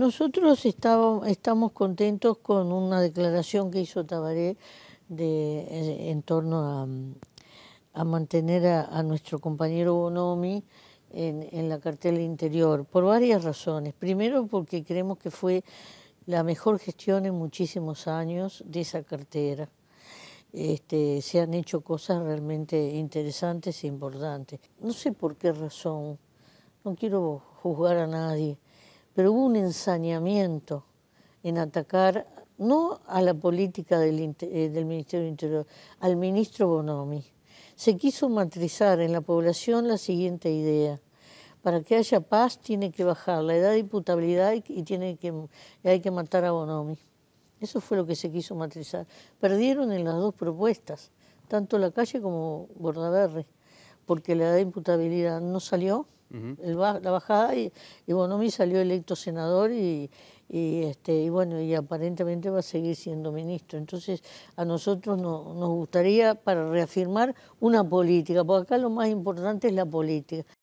Nosotros estamos contentos con una declaración que hizo Tabaré eh, en torno a, mantener a, nuestro compañero Bonomi en, la cartela interior, por varias razones. Primero porque creemos que fue la mejor gestión en muchísimos años de esa cartera. Este, se han hecho cosas realmente interesantes e importantes. No sé por qué razón, no quiero juzgar a nadie, pero hubo un ensañamiento en atacar no a la política eh, del, Ministerio del Interior, al ministro Bonomi. Se quiso matrizar en la población la siguiente idea. Para que haya paz tiene que bajar la edad de imputabilidad y, tiene que, hay que matar a Bonomi. Eso fue lo que se quiso matrizar. Perdieron en las dos propuestas, tanto la calle como Bordaberry, porque la edad de imputabilidad no salió la bajada, y, y, Bonomi salió electo senador y, y, este, y bueno, y aparentemente va a seguir siendo ministro. Entonces, a nosotros nos gustaría, para reafirmar, una política, porque acá lo más importante es la política.